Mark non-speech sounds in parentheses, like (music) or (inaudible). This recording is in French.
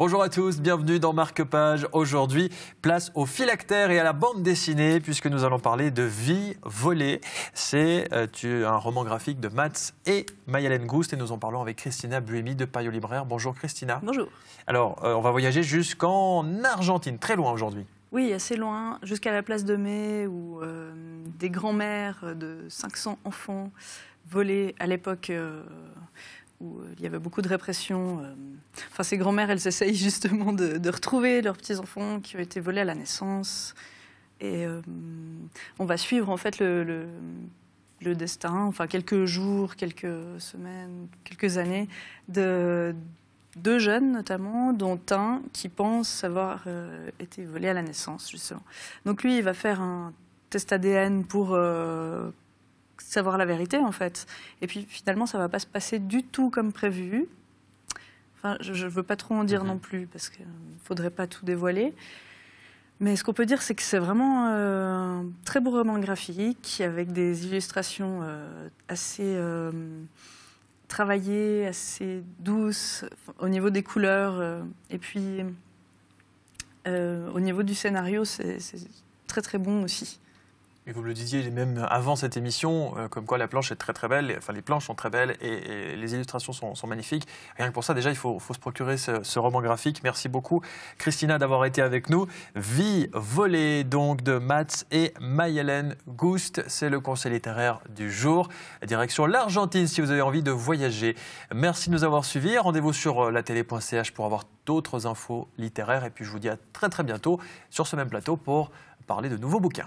Bonjour à tous, bienvenue dans Marque Page. Aujourd'hui, place au phylactère et à la bande dessinée, puisque nous allons parler de Vie volée. C'est euh, un roman graphique de Mats et Mayalène Goust, et nous en parlons avec Christina Buemi de Payot Libraire. Bonjour Christina. Bonjour. Alors, euh, on va voyager jusqu'en Argentine, très loin aujourd'hui. Oui, assez loin, jusqu'à la place de mai, où euh, des grands-mères de 500 enfants volés à l'époque où il y avait beaucoup de répression, Enfin, ces grands-mères, elles essayent (laughs) justement de, retrouver leurs petits-enfants qui ont été volés à la naissance. Et euh, on va suivre en fait le, destin, enfin quelques jours, quelques semaines, quelques années, de deux jeunes notamment, dont un qui pense avoir euh, été volé à la naissance justement. Donc lui, il va faire un test ADN pour euh, savoir la vérité en fait. Et puis finalement, ça ne va pas se passer du tout comme prévu. Enfin, je ne veux pas trop en dire mhm. non plus, parce qu'il ne euh, faudrait pas tout dévoiler. Mais ce qu'on peut dire, c'est que c'est vraiment un euh, très beau roman graphique, avec des illustrations euh, assez travaillées, assez douces, au niveau des couleurs. et puis, au niveau du scénario, c'est très très bon aussi. Et vous le disiez même avant cette émission, euh, comme quoi la planche est très très belle, enfin les planches sont très belles et, les illustrations sont, magnifiques. Rien que pour ça, déjà, il faut, se procurer ce, roman graphique. Merci beaucoup, Christina, d'avoir été avec nous. Vie volée, donc, de Mats et Mayelen Gust, C'est le conseil littéraire du jour. Direction l'Argentine si vous avez envie de voyager. Merci de nous avoir suivis. Rendez-vous sur euh, la télé.ch pour avoir d'autres infos littéraires. Et puis, je vous dis à très très bientôt sur ce même plateau pour parler de nouveaux bouquins.